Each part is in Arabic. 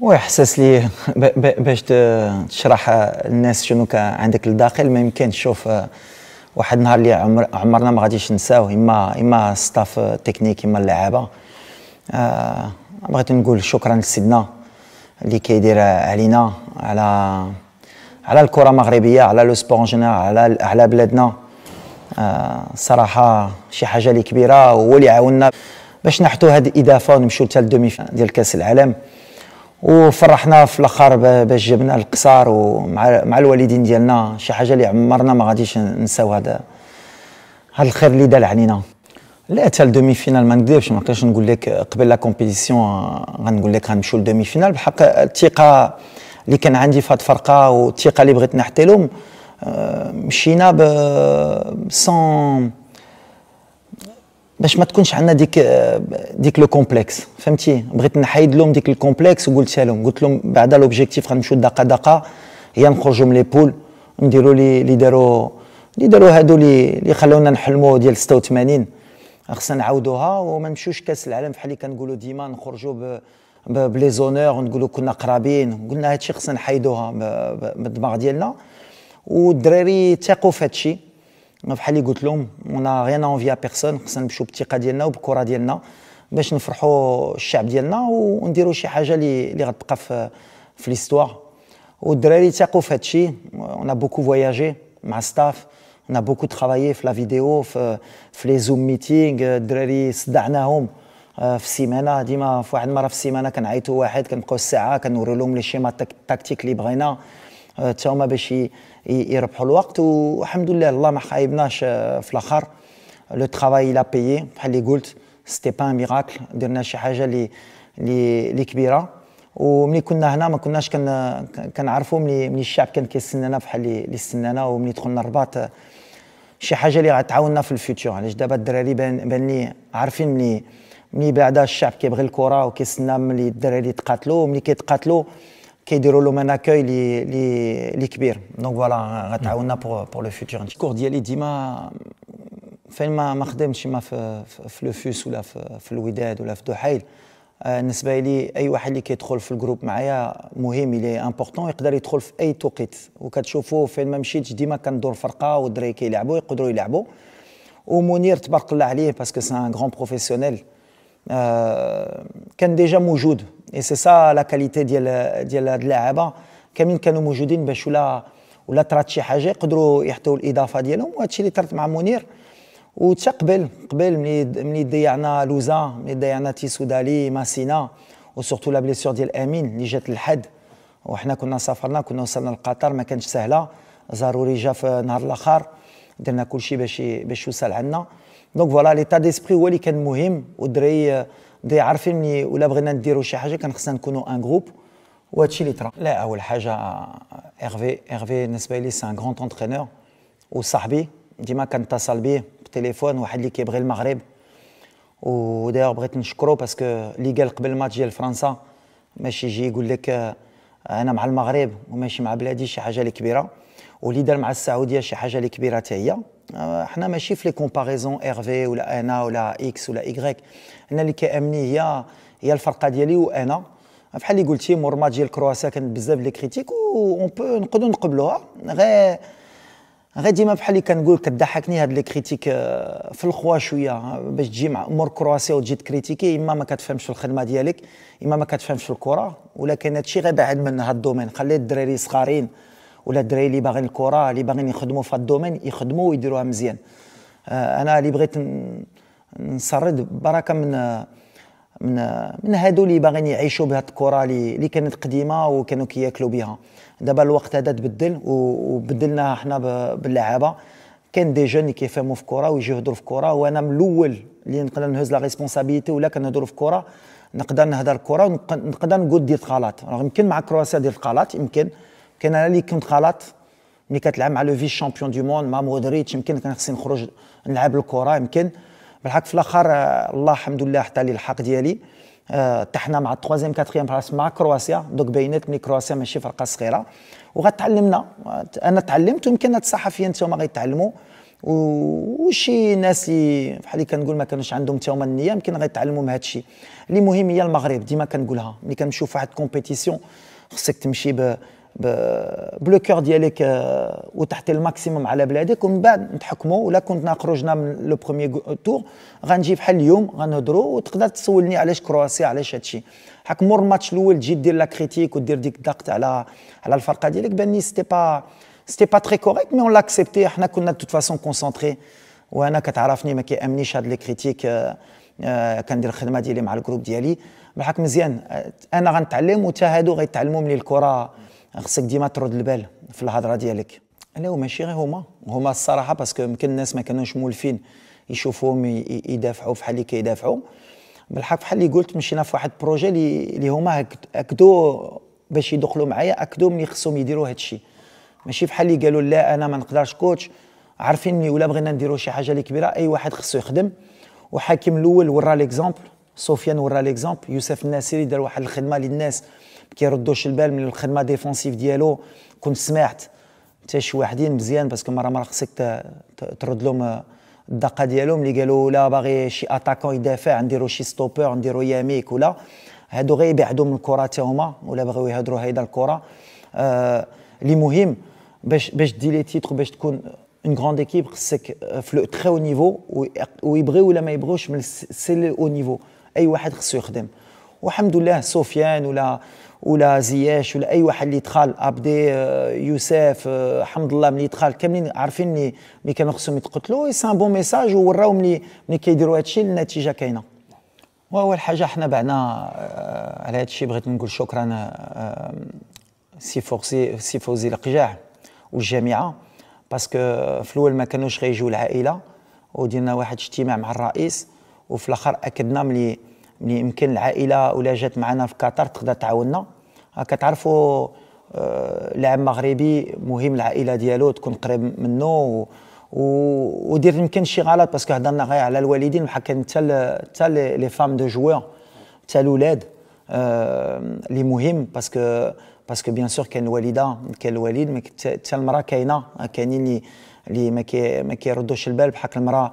واحساس لي باش تشرح للناس شنو كان عندك لداخل ما يمكن تشوف واحد النهار اللي عمر عمرنا ما غاديش نساو اما اما ستاف تكنيك اما اللعابه آه بغيت نقول شكرا لسيدنا اللي كيدير علينا على على الكره المغربيه على لو سبور جينيرال على على بلادنا آه صراحه شي حاجه اللي كبيره هو اللي عاوننا باش نحطوا هذه الاضافه ونمشيو حتى للدومي ديال كاس العالم وفرحنا في الاخر باش جبنا القصار ومع مع الوالدين ديالنا شي حاجه اللي عمرنا ما غاديش نساو هذا هذا الخير اللي دار علينا لا حتى الدومي فينال ما نكذبش ما نقدرش نقول لك قبل لا كومبيتيسيون غنقول لك غنمشيو للدومي فينال بحق الثقه اللي كان عندي في هذه الفرقه والثقه اللي بغيت نحتلهم لهم آه، مشينا ب سون باش ما تكونش عندنا ديك ديك لو كومبلكس فهمتي بغيت نحيد لهم ديك الكومبلكس وقلت لهم قلت لهم بعدا لوبجيكتيف غنمشيو دقه دقه هي نخرجوا من لي بول نديروا لي اللي داروا اللي داروا هادو اللي خلونا نحلموا ديال 86 خصنا نعاودوها وما نمشيوش كاس العالم بحال اللي كنقولوا ديما نخرجوا بلي زونور ونقولوا كنا قرابين قلنا هادشي خصنا نحيدوها من الدماغ ديالنا والدراري تاقوا في هادشي بحال اللي قلت لهم ونا غيان اونفي بيرسون خصنا نمشيو بالثقه ديالنا وبالكره ديالنا باش نفرحوا الشعب ديالنا ونديروا شي حاجه اللي اللي غتبقى في في ليستوار والدراري تاقوا في هادشي الشيء انا بوكو فواياجي مع ستاف انا بوكو ترافايي في لا فيديو في في لي زوم ميتينغ الدراري صدعناهم آه، في السيمانه ديما في واحد المره في السيمانه كنعيطوا واحد كنبقاو الساعه كنوريو لهم لي شيما تاكتيك اللي بغينا تا هما باش يربحوا الوقت والحمد لله الله ما خايبناش آه، في الاخر لو ترافاي لا بيي بحال اللي قلت سيتي با ميراكل درنا شي حاجه اللي اللي كبيره وملي كنا هنا ما كناش كن كنعرفوا ملي ملي الشعب كان كيستنانا بحال اللي استنانا وملي دخلنا الرباط آه، شي حاجه اللي غتعاوننا في الفيوتشر علاش دابا الدراري بان لي عارفين ملي ملي بعدا الشعب كيبغي الكره وكيستنى ملي الدراري يتقاتلوا وملي كيتقاتلوا كيديروا لهم ان اكوي لي لي لي كبير دونك فوالا غتعاوننا بور بور لو فيوتشر الكور ديالي ديما فين ما ما خدمتش ما في في لو فوس ولا في, في الوداد ولا في دحايل بالنسبه لي اي واحد اللي كيدخل في الجروب معايا مهم الي امبورطون يقدر يدخل في اي توقيت وكتشوفوا فين ما مشيتش ديما كندور فرقه والدراري كيلعبوا يقدروا يلعبوا ومنير تبارك الله عليه باسكو سي ان غران بروفيسيونيل Euh, كان ديجا موجود اي سي سا لا كاليتي ديال ديال هاد اللعابه كاملين كانوا موجودين باش ولا ولا طرات شي حاجه يقدروا يحطوا الاضافه ديالهم وهادشي اللي طرات مع منير وتقبل قبل قبل ملي ملي ضيعنا لوزا ملي ضيعنا تيسودالي ماسينا وسورتو لا بليسيور ديال امين اللي جات للحد وحنا كنا سافرنا كنا وصلنا لقطر ما كانتش سهله ضروري جا في نهار الاخر درنا كل شيء باش باش يوصل عندنا دونك فوالا ليتا ديسبري هو اللي كان مهم ودري دي عارفين ولا بغينا نديروا شي حاجه كان خصنا نكونوا ان جروب وهادشي اللي طرا لا اول حاجه ايرفي ايرفي بالنسبه لي سي ان غران انترينور وصاحبي ديما كنتصل به بالتليفون واحد اللي كيبغي المغرب ودايوغ بغيت نشكرو باسكو اللي قال قبل الماتش ديال فرنسا ماشي يجي يقول لك انا مع المغرب وماشي مع بلادي شي حاجه اللي كبيره واللي دار مع السعوديه شي حاجه اللي كبيره حتى هي Euh, احنا ماشي في لي كومباريزون ار في ولا انا ولا اكس ولا ايكغيك انا اللي كيامني هي هي الفرقه ديالي وانا بحال اللي قلتي مور ماتش ديال كرواسيا كانت بزاف لي كريتيك اون بو نقدروا نقبلوها غير غير ديما بحال اللي كنقول كضحكني هاد لي كريتيك آه، في الخوا شويه آه، باش تجي مع امور كرواسيا وتجي تكريتيكي اما ما كتفهمش في الخدمه ديالك اما ما كتفهمش في الكره ولكن هادشي غير بعد من هاد الدومين خلي الدراري صغارين ولا الدراري اللي باغيين الكره اللي باغيين يخدموا في الدومين يخدموا ويديروها مزيان آه، انا اللي بغيت نسرد بركه من من من هادو اللي باغيين يعيشوا بهاد الكره اللي كانت قديمه وكانوا كياكلوا بها دابا الوقت هذا تبدل وبدلنا حنا باللعابه كان دي جون اللي كيفهموا في الكره ويجيو يهضروا في الكره وانا من الاول اللي نقدر نهز لا ريسبونسابيلتي ولا كنهضروا في الكره نقدر نهضر الكره ونقدر نقول ديت غلط يمكن مع كرواسيا ديت غلط يمكن كان اللي كنت غلط ملي كتلعب مع لو في شامبيون دو موند مع مودريتش يمكن كان خصني نخرج نلعب الكره يمكن بالحق في الاخر آه، الله الحمد لله حتى لي الحق ديالي آه، طحنا مع التوازيام كاتريام بلاص مع كرواسيا دوك بينات ملي كرواسيا ماشي فرقه صغيره وغتعلمنا انا تعلمت ويمكن هاد الصحفيين انتوما غيتعلموا وشي ناس اللي بحال اللي كنقول ما كانوش عندهم حتى النيه يمكن غيتعلموا من هذا الشيء اللي مهم هي المغرب ديما كنقولها ملي كنمشيو في واحد كومبيتيسيون خصك تمشي بلو كور ديالك آه، وتحطي الماكسيموم على بلادك ومن بعد نتحكموا ولا كنتنا خرجنا من لو بروميي تور غنجي بحال اليوم غنهضروا وتقدر تسولني علاش كرواسي علاش هادشي حك مور الماتش الاول تجي دير لا كريتيك ودير ديك الضغط على على الفرقه ديالك باني سيتي با سيتي با تري كوريكت مي اون لاكسبتي حنا كنا توت فاسون كونسونتري وانا كتعرفني ما كيامنيش هاد لي كريتيك آه، آه، كندير الخدمه ديالي مع الجروب ديالي بالحق مزيان انا غنتعلم وتا هادو غيتعلموا مني الكره خصك ديما ترد البال في الهضره ديالك لا وماشي غير هما هما الصراحه باسكو يمكن الناس ما كانوش مولفين يشوفوهم يدافعوا بحال اللي كيدافعوا بالحق بحال اللي قلت مشينا في واحد بروجي اللي هما اكدوا باش يدخلوا معايا اكدوا ملي خصهم يديروا هذا الشيء ماشي بحال اللي قالوا لا انا ما نقدرش كوتش عارفيني ولا بغينا نديروا شي حاجه اللي كبيره اي واحد خصو يخدم وحاكم الاول ورا ليكزومبل سفيان ورا ليكزومبل يوسف الناسيري دار واحد الخدمه للناس كيردوش البال من الخدمه ديفونسيف ديالو كنت سمعت حتى شي واحدين مزيان باسكو مره مره خصك ترد لهم الدقه ديالهم اللي قالوا لا باغي شي اتاكون يدافع نديرو شي ستوبر نديرو ياميك ولا هادو غير يبعدوا من الكره حتى هما ولا بغاو يهضروا هيدا الكره اللي آه مهم باش باش دي لي تيتر باش تكون اون غروند ايكيب خصك في لو تري او نيفو ويبغيو ولا ما يبغوش من سي لو او نيفو اي واحد خصو يخدم والحمد لله سفيان ولا ولا زياش ولا اي واحد اللي دخل ابدي آه، يوسف آه، حمد الله ملي دخل كاملين عارفين اللي ملي كانوا خصهم يتقتلوا سي ان بون ميساج ووراو ملي ملي كيديروا الشيء النتيجه كاينه واول حاجه حنا بعنا آه، على هذا الشيء بغيت نقول شكرا سي فوزي سي فوزي القجاع والجامعه باسكو في الاول ما كانوش غيجيو العائله ودينا واحد اجتماع مع الرئيس وفي الاخر اكدنا ملي اللي يمكن العائله ولا جات معنا في قطر تقدر تعاوننا كتعرفوا آه، لاعب مغربي مهم العائله ديالو تكون قريب منه و... ودير يمكن شي غلط باسكو هضرنا غير على الوالدين بحال حتى حتى لي فام دو جوار حتى الاولاد آه، اللي مهم باسكو باسكو بيان سور كاين الوالده كاين الوالد حتى المراه كاينه كاينين اللي اللي ما كيردوش البال بحال المراه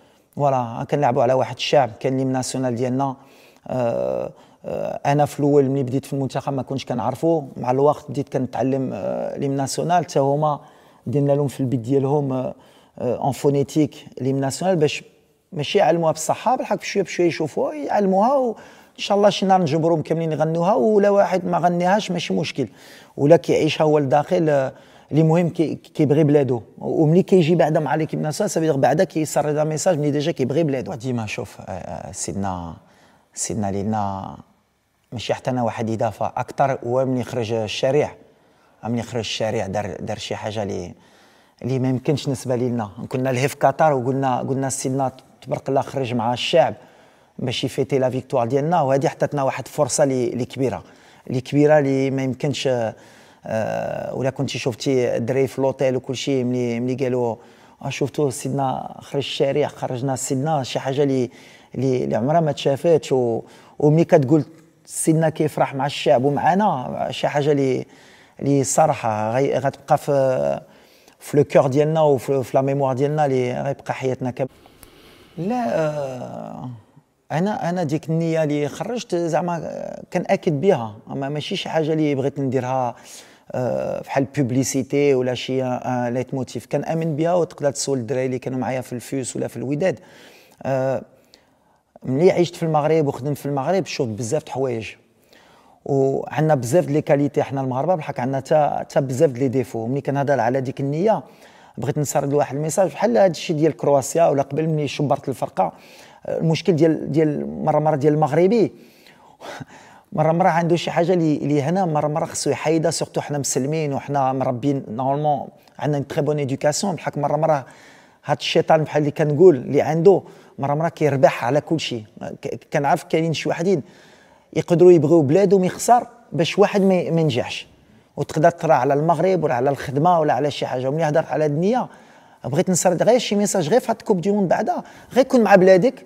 فوالا كنلعبوا على واحد الشعب كان ليم ناسيونال ديالنا آه،, آه انا في الاول ملي بديت في المنتخب ما كنتش كنعرفو مع الوقت بديت كنتعلم ليم آه، ناسيونال حتى هما درنا لهم في البيت ديالهم اون فونيتيك ليم ناسيونال باش ماشي يعلموها بالصحه بالحق بشويه بشويه يشوفوها يعلموها وان شاء الله شي نهار نجبرهم كاملين يغنوها ولا واحد ما غنيهاش ماشي مشكل ولا كيعيشها هو لداخل آه، اللي مهم كي كيبغي بلادو وملي كيجي بعدا مع ليكيب ناسيونال سافيدير بعدا كيسرد ان ميساج ملي ديجا كيبغي بلادو ديما شوف آه، آه، سيدنا سيدنا لينا ماشي حتى انا واحد يدافع اكثر هو ملي خرج الشارع ملي خرج الشارع دار دار شي حاجه اللي اللي ما يمكنش بالنسبه لينا كنا له في قطر وقلنا قلنا سيدنا تبارك الله خرج مع الشعب باش يفيتي لا فيكتوار ديالنا وهذه عطاتنا واحد الفرصه اللي كبيره اللي كبيره اللي ما يمكنش آه، ولا كنتي شفتي دري في لوطيل وكل شيء ملي ملي قالوا آه، شفتوا سيدنا خرج الشارع خرجنا سيدنا شي حاجه اللي اللي عمرها ما تشافتش وملي كتقول سيدنا كيفرح مع الشعب ومعنا شي حاجه اللي اللي صراحه غتبقى في في لو كور ديالنا وفي لا ميموار ديالنا اللي غيبقى حياتنا كامل لا آه، انا انا ديك النيه اللي خرجت زعما كنأكد بها اما ماشي شي حاجه اللي بغيت نديرها آه، بحال بوبليسيتي ولا شي ليت موتيف كنامن بها وتقدر تسول الدراري اللي كانوا معايا في الفيوس ولا في الوداد آه، ملي عشت في المغرب وخدمت في المغرب شفت بزاف د الحوايج وعندنا بزاف لي كاليتي حنا المغاربه بحال عندنا تا تا بزاف لي ديفو ملي كنهضر على ديك النيه بغيت نسرد واحد الميساج بحال هذا الشيء ديال كرواسيا ولا قبل مني شبرت الفرقه آه، المشكل ديال ديال مره مره ديال المغربي مره مره عنده شي حاجه اللي هنا مره مره خصو يحيدها سورتو حنا مسلمين وحنا مربين نورمالمون عندنا تري بون ايديوكاسيون بحال مره مره هاد الشيطان بحال اللي كنقول اللي عنده مره مره كيربح على كل شيء كنعرف كاينين شي واحدين يقدروا يبغيو بلادهم يخسر باش واحد ما ينجحش وتقدر ترى على المغرب ولا على الخدمه ولا على شي حاجه وملي هضرت على الدنيا بغيت نسرد غير شي ميساج غير في هاد الكوب ديون بعدا غير كون مع بلادك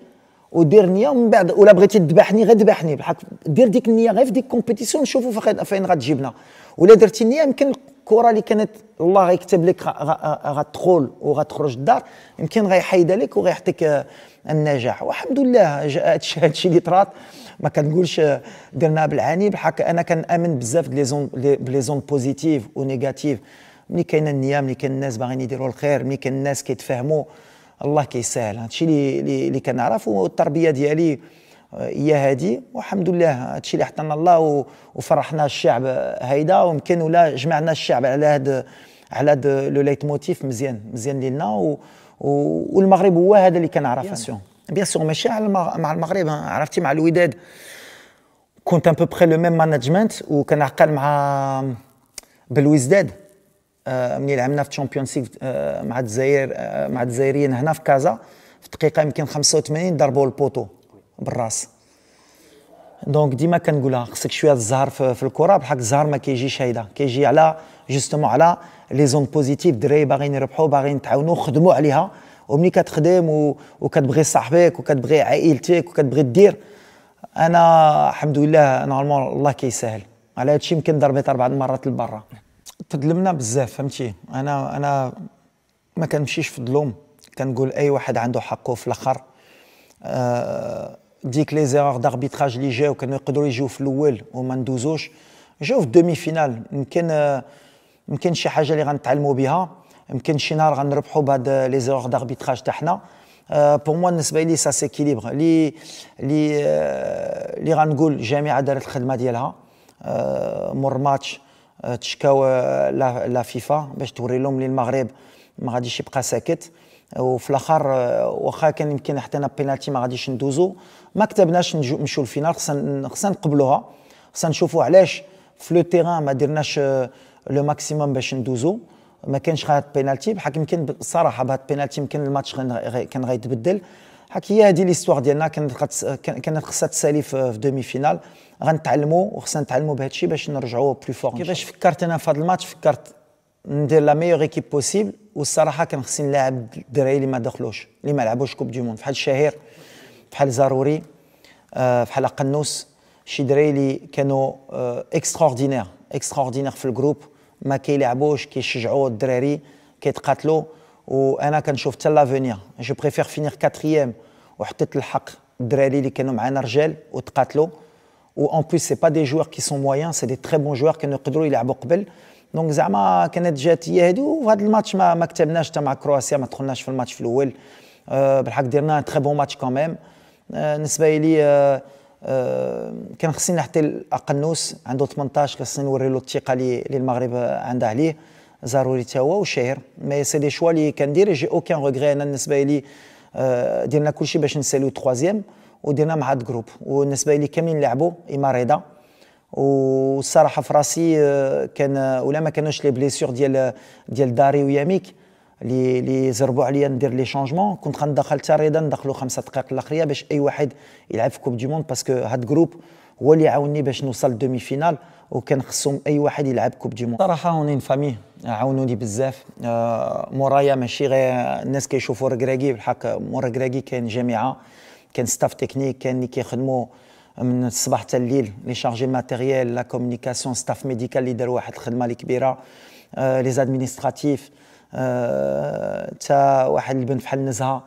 ودير نيه ومن بعد ولا بغيتي تذبحني غير ذبحني بالحق دير ديك النيه غير في ديك كومبيتيسيون نشوفوا فين غتجيبنا ولا درتي النيه يمكن الكره اللي كانت الله غيكتب لك غتدخل وغتخرج الدار يمكن غيحيدها لك وغيعطيك النجاح والحمد لله هادشي اللي طرات ما كنقولش درناها بالعاني بالحق انا كنامن بزاف لي زون لي زون بوزيتيف ونيجاتيف ملي كاينه النيه ملي كاين الناس باغيين يديروا الخير ملي كاين الناس كيتفاهموا الله كيسهل هادشي اللي اللي كنعرف والتربيه ديالي آه، هي هادي والحمد لله هادشي اللي حطنا الله وفرحنا الشعب هيدا ويمكن ولا جمعنا الشعب على هاد على هاد لو ليت موتيف مزيان مزيان لينا و والمغرب هو هذا اللي كنعرف بيان سور بيان ماشي على مع المغرب عرفتي مع الوداد كنت ان بو بخي لو ميم مانجمنت وكنعقل مع بالوزداد آه، ملي لعبنا في تشامبيونز آه، ليغ مع الجزائر آه، مع الجزائريين هنا في كازا في دقيقه يمكن 85 ضربوا البوطو بالراس دونك ديما كنقولها خصك شويه الزهر في الكره بحال الزهر ما كيجيش هيدا كيجي على جوستومون على لي زون بوزيتيف دري باغيين يربحوا باغيين تعاونوا خدموا عليها وملي كتخدم وكتبغي صاحبك وكتبغي عائلتك وكتبغي دير انا الحمد لله نورمال الله كيسهل على هادشي يمكن ضربت اربع مرات لبرا تظلمنا بزاف فهمتي انا انا ما كنمشيش في الظلم كنقول اي واحد عنده حقه في الاخر أه ديك لي زيرور داربيتراج اللي جاو كانوا يقدروا يجيو في الاول وما ندوزوش جاو في الدومي فينال يمكن آه، يمكن شي حاجه اللي غنتعلموا بها يمكن شي نهار غنربحوا بهاد لي زيرور داربيتراج تاعنا أه بور موا بالنسبه لي سا سيكيليبر لي لي أه لي غنقول الجامعه دارت الخدمه ديالها مور آه، ماتش آه، تشكاو آه، لا فيفا باش توري لهم لي المغرب ما غاديش يبقى ساكت وفي الاخر آه، واخا كان يمكن انا بينالتي ما غاديش ندوزو ما كتبناش نمشيو للفينال خصنا خصنا نقبلوها خصنا نشوفوا علاش في لو تيغان ما درناش لو ماكسيموم باش ندوزو ما كانش هاد بينالتي بحال يمكن الصراحه بهاد بينالتي يمكن الماتش كان غيتبدل حكي هذه ليستوار ديالنا كانت كانت خصها تسالي في دومي فينال غنتعلموا وخصنا نتعلموا بهذا الشيء باش نرجعوا بلو فور كيفاش فكرت انا في هذا الماتش فكرت ندير لا ميور ايكيب بوسيبل والصراحه كان خصني نلاعب الدراري اللي ما دخلوش اللي ما لعبوش كوب دي مون بحال الشهير بحال زاروري آه، بحال قنوس شي دراري اللي كانوا اكسترا آه، اوردينير في الجروب ما كيلعبوش كيشجعوا الدراري كيتقاتلوا وانا كنشوف حتى لافونيغ جو بريفير فينيغ كاتريام وحطيت الحق الدراري اللي كانوا معنا رجال وتقاتلوا و اون بليس سي با دي جوار كي سون مويان سي دي تري بون جوار كانوا يقدروا يلعبوا قبل دونك زعما كانت جات هي هادي وهذا الماتش ما, ما كتبناش حتى مع كرواسيا ما دخلناش في الماتش في الاول أه بالحق درنا تري بون ماتش كوميم بالنسبه أه لي أه كان خصني نعطي الاقنوس عنده 18 خصني نوري له الثقه اللي المغرب عندها عليه ضروري تا هو ما مي سي دي شوا اللي كندير جي اوكان روغري انا بالنسبه لي درنا كلشي باش نسالو تخوازيام ودرنا مع هاد جروب وبالنسبه لي كاملين لعبوا اما رضا والصراحه في راسي كان ولا ما كانوش لي بليسيور ديال ديال داري وياميك اللي اللي زربوا عليا ندير لي شونجمون كنت غندخل حتى رضا ندخلوا خمسة دقائق الاخريه باش اي واحد يلعب في كوب دي موند باسكو هاد جروب هو اللي عاوني باش نوصل لدومي فينال وكان خصهم اي واحد يلعب كوب دي موند صراحه اون فامي عاونوني بزاف آه مورايا ماشي غير الناس كيشوفوا ركراكي بالحق مورا كراكي كاين جامعه كان ستاف تكنيك كان اللي كيخدموا من الصباح حتى الليل لي شارجي ماتيريال لا كومونيكاسيون ستاف ميديكال اللي دار واحد الخدمه اللي كبيره آه لي زادمينستراتيف حتى واحد البنت بحال نزهه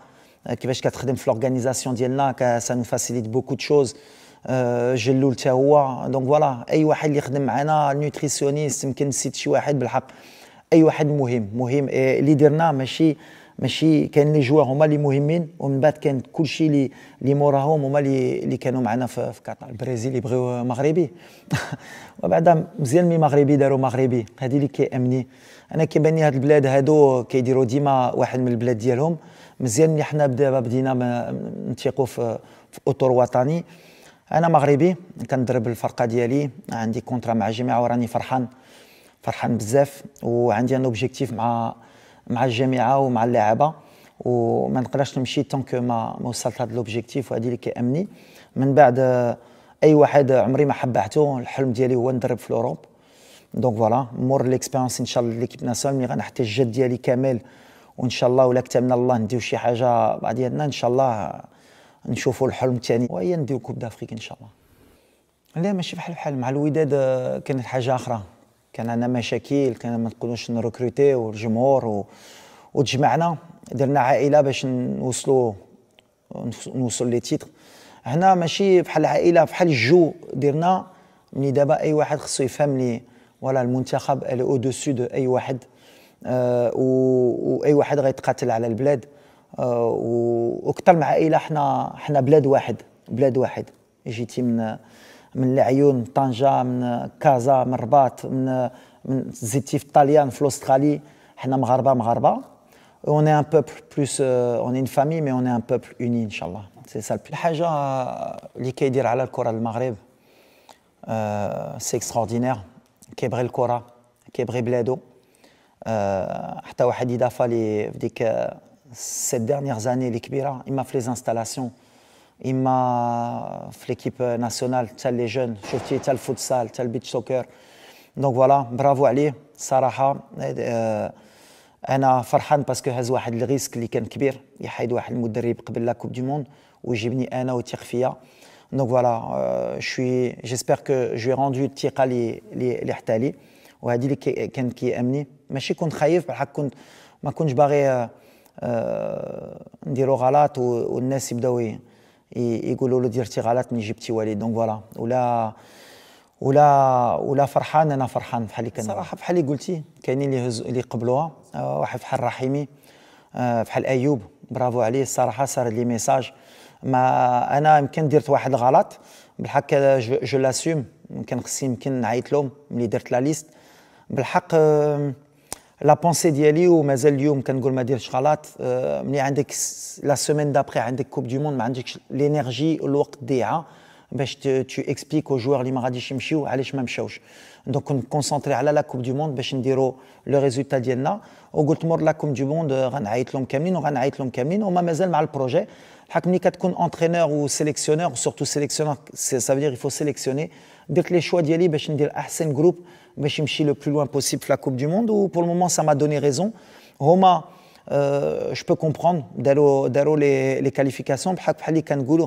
كيفاش كتخدم في لورغانيزاسيون ديالنا سانو فاسيليت بوكو دو شوز جلول حتى هو دونك فوالا اي واحد اللي خدم معنا نوتريسيونيست يمكن نسيت شي واحد بالحق اي واحد مهم مهم اللي درنا ماشي ماشي كاين لي جوار هما اللي مهمين ومن بعد كان كلشي اللي اللي موراهم هما اللي اللي كانوا معنا في, في قطر البرازيل يبغيو مغربي وبعدا مزيان مي مغربي داروا مغربي هذه اللي كيامني انا كيبان لي هاد البلاد هادو كيديروا ديما واحد من البلاد ديالهم مزيان اللي حنا دابا بدينا نتيقوا في, في اطر وطني انا مغربي كندرب الفرقه ديالي عندي كونترا مع الجامعه وراني فرحان فرحان بزاف وعندي ان اوبجيكتيف مع مع الجامعه ومع اللعابه وما نقدرش نمشي طونك ما ما وصلت هذا لوبجيكتيف وهذه اللي كيامني من بعد اي واحد عمري ما حبحته الحلم ديالي هو ندرب في الاوروب دونك فوالا مور ليكسبيريونس ان شاء الله ليكيب ناسيونال ملي غنحتاج الجد ديالي كامل وان شاء الله ولا كتمنا الله نديو شي حاجه بعدياتنا ان شاء الله نشوفوا الحلم الثاني وهي نديو كوب دافريك ان شاء الله لا ماشي بحال بحال مع الوداد كانت حاجه اخرى كان عندنا مشاكل كان ما نقدروش نركروتي والجمهور و... وتجمعنا درنا عائله باش نوصلوا نوصل لي تيتر هنا ماشي بحال العائله بحال الجو درنا ملي دابا اي واحد خصو يفهم لي فوالا المنتخب اللي او دوسو دو اي واحد آه واي واحد غيتقاتل على البلاد آه واكثر مع عائله حنا حنا بلاد واحد بلاد واحد جيتي من من العيون طنجه من كازا من الرباط من من زيتي في الطليان في الاسترالي حنا مغاربه مغاربه اون est un peuple plus اون آه، on est une famille mais on est un ان شاء الله سي سا الحاجه آه، اللي كيدير على الكره المغرب سي آه، اكستراوردينير كيبغي الكره كيبغي بلادو أه حتى واحد اضافه لي في ديك آه، سيت ديرنيغ زاني اللي كبيره اما في لي انستالاسيون اما في ليكيب ناسيونال تاع لي جون شفتي تاع الفوتسال تاع البيتش سوكر دونك فوالا برافو عليه صراحه أه انا فرحان باسكو هاز واحد الريسك اللي كان كبير يحيد واحد المدرب قبل لا كوب دي موند ويجيبني انا وثيق فيا Donc voilà, euh, j'espère que je vais rendu الثقة اللي اللي حتالي وهذه اللي كانت كيأمني ماشي كنت خايف بحال كنت ما كنتش باغي نديرو غلط والناس يبداو يقولوا له درتي غلط ملي جبتي وليد دونك فوالا ولا ولا ولا فرحان انا فرحان بحال اللي كان صراحه بحال اللي قلتي كاينين اللي اللي قبلوها واحد بحال رحيمي بحال ايوب برافو عليه الصراحه صار لي ميساج ما انا يمكن درت واحد الغلط بالحق جو لاسيوم يمكن خصني يمكن نعيط لهم ملي درت لا ليست بالحق لا بونسي ديالي ومازال اليوم كنقول ما درتش غلط ملي عندك لا سيمين دابخي عندك كوب دي موند ما عندكش لينيرجي والوقت ضيعه ben, te, tu expliques aux joueurs l'imara di chimchiou à l'échemamchouch. Donc, on est concentré à la Coupe du Monde, ben, je ne dirai le résultat d'y en a. Au goût de la Coupe du Monde, on a été long camino, on a été long camino, on m'a mis mal le projet. Hakmi Katkoun, entraîneur ou sélectionneur, ou surtout sélectionneur, ça veut dire qu'il faut sélectionner. Dès que les choix d'y aller, ben, je ne dirai pas groupe, ben, je le plus loin possible la Coupe du Monde, ou pour le moment, ça m'a donné raison. Roma, euh, je peux comprendre, d'aller, les, les qualifications, Hak qu'il y a un goût,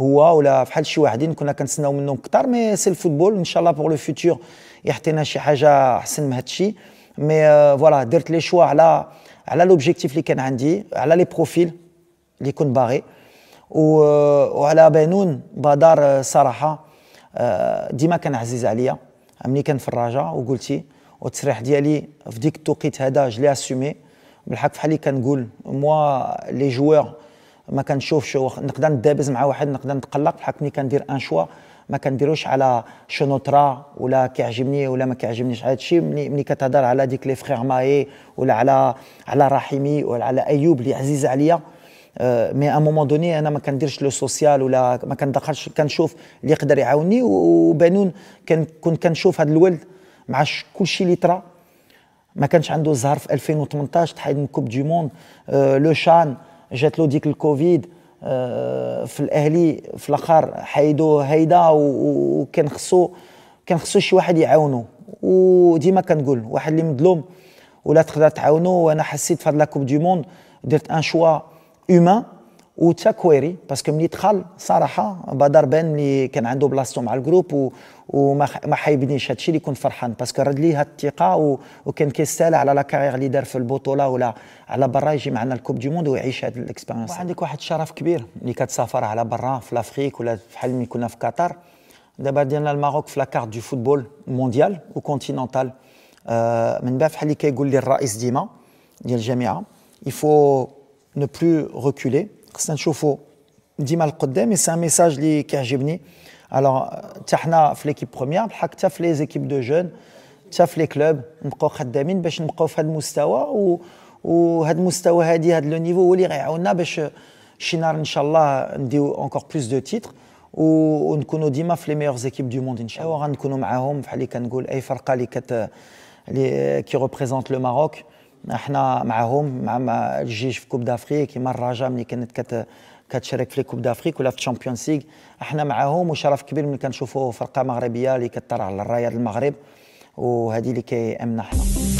هو ولا فحال شي واحدين يعني كنا كنتسناو منهم كثر مي سي الفوتبول ان شاء الله بوغ لو فيتور يعطينا شي حاجه احسن من هذا الشيء مي فوالا آه، درت لي شوا على على لوبجيكتيف اللي كان عندي على لي بروفيل اللي كنت باغي آه، وعلى بنون بدار آه، صراحه ديما كان عزيز عليا ملي كان في الرجاء وقلتي والتصريح ديالي في ديك التوقيت هذا جلي اسومي بالحق بحال اللي كنقول موا لي جوار ما كنشوفش نقدر ندابز مع واحد نقدر نتقلق بحال ملي كندير ان شوا ما كنديروش على شنو طرا ولا كيعجبني ولا ما كيعجبنيش هذا الشيء ملي ملي كتهضر على ديك لي فخيغ ماي ولا على على رحيمي ولا على ايوب اللي عزيز عليا آه، مي ان مومون دوني انا ما كنديرش لو سوسيال ولا ما كندخلش كنشوف اللي يقدر يعاوني وبنون كنت كنشوف هذا الولد مع كلشي اللي طرا ما كانش عنده الزهر في 2018 تحيد من كوب دي موند آه، لو شان جات له ديك الكوفيد آه، في الاهلي في الاخر حيدو هيدا وكان خصو كان خصو شي واحد يعاونو وديما كنقول واحد اللي مظلوم ولا تقدر تعاونو وانا حسيت في هاد لا كوب دي موند درت ان شوا هومان وتشاكويري باسكو ملي دخل صراحه بدر بان اللي كان عنده بلاصتو مع الجروب و... وما حيبنيش هادشي اللي كنت فرحان باسكو رد ليه الثقه وكان كيستاهل على لا كارير اللي دار في البطوله ولا على برا يجي معنا الكوب دي موند ويعيش هاد الاكسبيرينس وعندك واحد الشرف كبير اللي كتسافر على برا في لافريك ولا بحال ملي كنا في قطر دابا ديالنا الماروك في لاكارت دو فوتبول مونديال وكونتينونتال آه من بعد بحال اللي كيقول لي الرئيس ديما ديال الجامعه il faut ne plus reculer خصنا نشوفوا ديما لقدام سي ان ميساج اللي كيعجبني الوغ حتى حنا في ليكيب بروميير بحال حتى في لي زيكيب دو جون حتى في لي كلوب نبقاو خدامين باش نبقاو في هذا المستوى و وهذا المستوى هادي هذا لو نيفو هو اللي غيعاوننا باش شي نهار ان شاء الله نديو اونكور بلوس دو تيتر ونكونوا ديما في لي ميور زيكيب دو موند ان شاء الله أيوة. غنكونوا معاهم بحال اللي كنقول اي فرقه اللي كت اللي كي ريبريزونت لو ماروك احنا معهم مع الجيش في كوب دافريك كيما الرجاء ملي كانت كت كتشارك في كوب دافريك ولا في الشامبيونز ليغ احنا معاهم وشرف كبير ملي كنشوفوا فرقه مغربيه اللي كتطلع على الرايه المغرب وهذه اللي كيامنا حنا